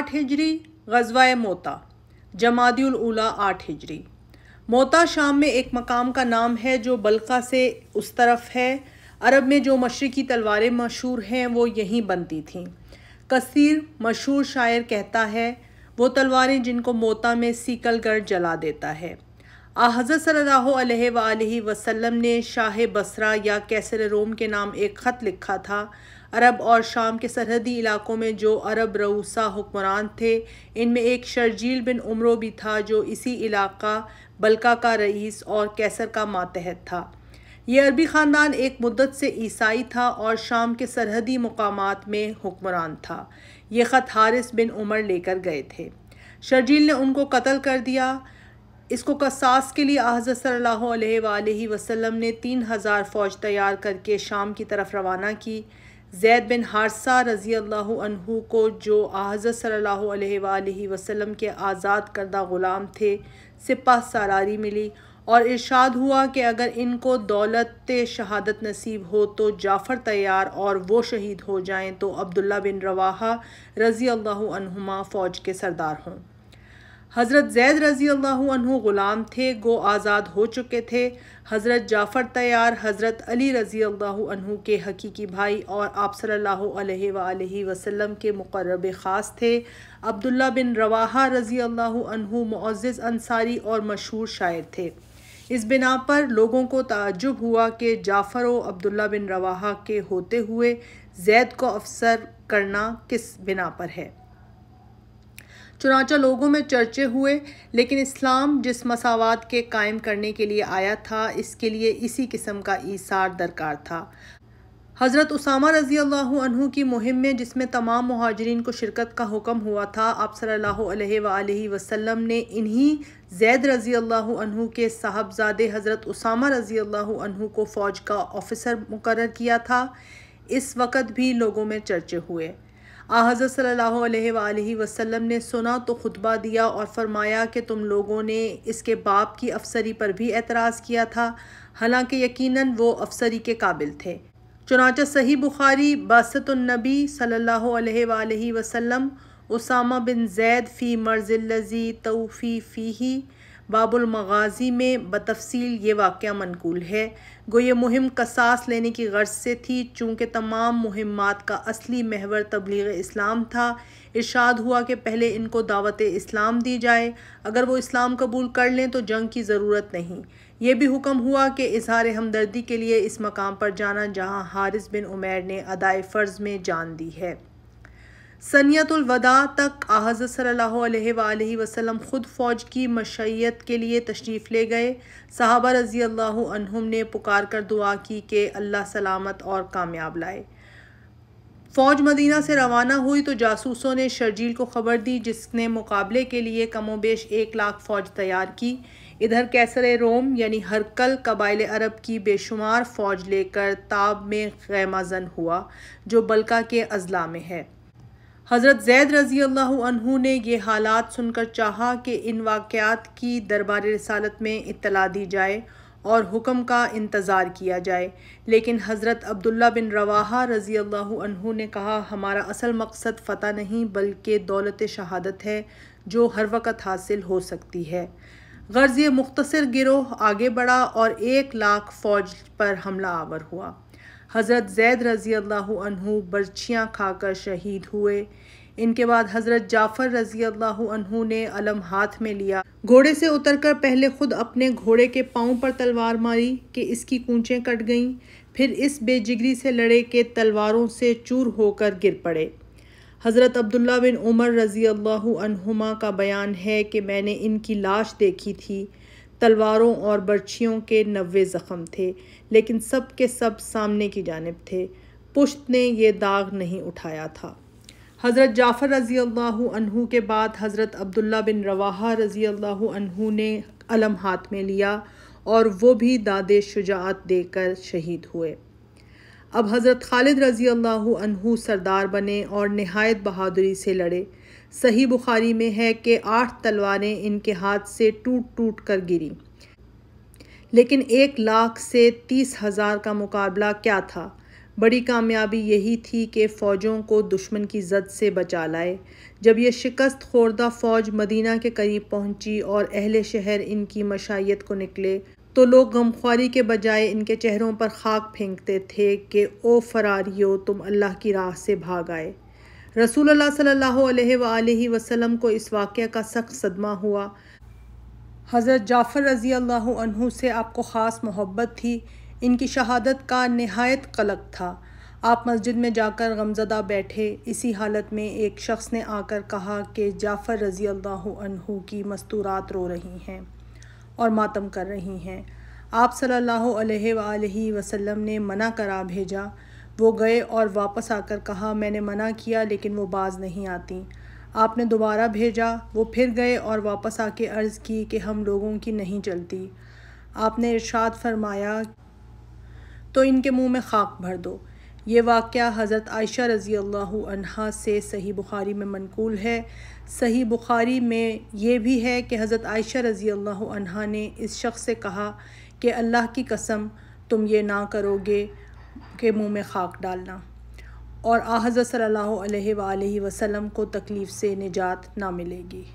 आठ हिजरी गजवा मोता जमादिल उला आठ हिजरी मोता शाम में एक मकाम का नाम है जो बलका से उस तरफ है अरब में जो मशरक़ी तलवारें मशहूर हैं वो यहीं बनती थीं कसीर मशहूर शायर कहता है वो तलवारें जिनको मोता में सीकल जला देता है हज़रत सल्ला वसलम ने शाह बसरा या कैसर रोम के नाम एक ख़त लिखा था अरब और शाम के सरहदी इलाकों में जो अरब रऊसा हुक्मरान थे इनमें एक शर्जील बिन उमरों भी था जो इसी इलाका बलका का रईस और कैसर का मातहत था ये अरबी ख़ानदान एक मदत से ईसाई था और शाम के सरहदी मकाम में हुक्मरान था ये ख़त हारिस बिन उमर लेकर गए थे शर्जील ने उनको कत्ल कर दिया इसको कसास के लिए हज़रत सल्लल्लाहु वसम वसल्लम ने तीन हज़ार फ़ौज तैयार करके शाम की तरफ रवाना की जैद बिन हारसा रज़ी अल्लाह को जो हज़रत सल्ला वसम के आज़ाद करदा ग़ुलाम थे सिपा सारारी मिली और इर्शाद हुआ कि अगर इनको दौलत शहादत नसीब हो तो जाफ़र तैयार और वो शहीद हो जाएं तो अब्दुल्ला बिन रवाहा रज़ी अल्लाह फ़ौज के सरदार हों हज़रत जैद रज़ी अल्लाह ग़ुलाम थे गो आज़ाद हो चुके थे हज़रत जाफ़र तैयार हज़रत अली रज़ी अल्लाह के हकीकी भाई और आप सल्ला वसलम के मुकरब ख़ास थे अब्दुल्ला बिन रवाहा रज़ी अल्लाह मुआज़ अंसारी और मशहूर शायर थे इस बिना पर लोगों को ताजुब हुआ कि जाफ़र व अब्दुल्ला बिन रवाहा के होते हुए जैद को अफसर करना किस बिना पर है चुनाचा लोगों में चर्चे हुए लेकिन इस्लाम जिस मसावत के कायम करने के लिए आया था इसके लिए इसी किस्म का ईसार दरकार था हज़रत उसामा रज़ी अल्लाह की मुहिम में जिसमें तमाम महाजरीन को शिरकत का हुक्म हुआ था आप सल्लल्लाहु वसम ने इन्हीं जैद रज़ी अल्लाह के साहबजादे हज़रत उसामा रज़ी अल्लाह को फ़ौज का ऑफिसर मुकर किया था इस वक़्त भी लोगों में चर्चे हुए हज़रत सल्ला वसम ने सुना तो खुतबा दिया और फरमाया कि तुम लोगों ने इसके बाप की अफसरी पर भी एतराज़ किया था हालांकि यकीनन वो अफसरी के काबिल थे चुनाचा सही बुखारी बासतुलनबी सल्ला वसम उसामा बिन जैद फ़ी मर्ज़ी तोफ़ी फ़ी ही बाबुल मगाजी में बतफसील ये वाक़ मनकूल है गो ये मुहिम कसास लेने की गर्ज से थी चूँकि तमाम मुहिमात का असली महवर तबलीग इस्लाम था इर्शाद हुआ कि पहले इनको दावत इस्लाम दी जाए अगर वो इस्लाम कबूल कर लें तो जंग की ज़रूरत नहीं ये भी हुक्म हुआ कि इजहार हमदर्दी के लिए इस मकाम पर जाना जहाँ हारिस बिन उमैर ने अदाए फ़र्ज़ में जान दी है सनीतुलवदा तक हज़रत सल्ह वसलम ख़ुद फ़ौज की मशैत के लिए तशरीफ़ ले गए साहबा रज़ी अल्लाह ने पुकार कर दुआ की कि अल्लाह सलामत और कामयाब लाए फ़ौज मदीना से रवाना हुई तो जासूसों ने शर्जील को खबर दी जिसने मुकाबले के लिए कमो बेश एक लाख फ़ौज तैयार की इधर कैसर रोम यानी हरकल कबाइल अरब की बेशुमार फ़ौज लेकर ताब में गैमाजन हुआ जो बल्का के अजला में है हज़रत जैद रज़ी अल्लाह ने यह हालात सुनकर चाहा कि इन वाक़ात की दरबार रसालत में इतला दी जाए और हुक्म का इंतज़ार किया जाए लेकिन हज़रत अब्दुल्ला बिन रवाहा रज़ी अल्लाह ने कहा हमारा असल मकसद फ़तह नहीं बल्कि दौलत शहादत है जो हर वक्त हासिल हो सकती है गर्ज़ मुख्तर गिरोह आगे बढ़ा और एक लाख फ़ौज पर हमला आवर हुआ हज़रत जैद रज़ी अल्लाह बर्छियाँ खाकर शहीद हुए इनके बाद हज़रत जाफ़र रज़ी अल्लाह ने अलम हाथ में लिया घोड़े से उतरकर पहले खुद अपने घोड़े के पाँव पर तलवार मारी कि इसकी कूचें कट गईं फिर इस बेजिगरी से लड़े के तलवारों से चूर होकर गिर पड़े हज़रत अब्दुल्ला बिन उमर रज़ी अल्लाह का बयान है कि मैंने इनकी लाश देखी थी तलवारों और बर्छियों के नवे ज़ख़म थे लेकिन सब के सब सामने की जानब थे पुश्त ने यह दाग नहीं उठाया था हज़रत जाफ़र रज़ी अल्लाह के बाद हज़रत अब्दुल्ला बिन रवाहा रज़ी अल्लाह ने अलम हाथ में लिया और वो भी दादे शुजात देकर शहीद हुए अब हज़रत खालिद रज़ी अल्लाह सरदार बने और नहायत बहादुरी से लड़े सही बुखारी में है कि आठ तलवारें इनके हाथ से टूट टूट कर गिरी लेकिन एक लाख से तीस हज़ार का मुकाबला क्या था बड़ी कामयाबी यही थी कि फ़ौजों को दुश्मन की जद से बचा लाए जब यह शिकस्त खोरदा फ़ौज मदीना के करीब पहुंची और अहले शहर इनकी मशाइत को निकले तो लोग गमख्वारी के बजाय इनके चेहरों पर खाक फेंकते थे कि ओ फरारियो तुम अल्लाह की राह से भाग आए रसूल सल्लल्लाहु वसलम को इस वाक़ का सख्त सदमा हुआ हज़रत जाफ़र रज़ी अल्लाह से आपको ख़ास मोहब्बत थी इनकी शहादत का नहायत कलक था आप मस्जिद में जाकर गमजदा बैठे इसी हालत में एक शख्स ने आकर कहा कि जाफ़र रज़ी अल्लाह की मस्तूरात रो रही हैं और मातम कर रही हैं आप सल्लल्लाहु अलैहि वसल्लम ने मना करा भेजा वो गए और वापस आकर कहा मैंने मना किया लेकिन वो बाज नहीं आती आपने दोबारा भेजा वो फिर गए और वापस आके अर्ज़ की कि हम लोगों की नहीं चलती आपने इरशाद फरमाया तो इनके मुंह में खाक भर दो ये वाक़ हज़रत आयशा रज़ी अल्लाह से सही बुखारी में मनकूल है सही बुखारी में ये भी है कि हज़रत आयशा रज़ी अल्लाह ने इस शख्स से कहा कि अल्लाह की कसम तुम ये ना करोगे के मुंह में खाक डालना और आज सल्लल्लाहु अलैहि वसल्लम को तकलीफ़ से निजात ना मिलेगी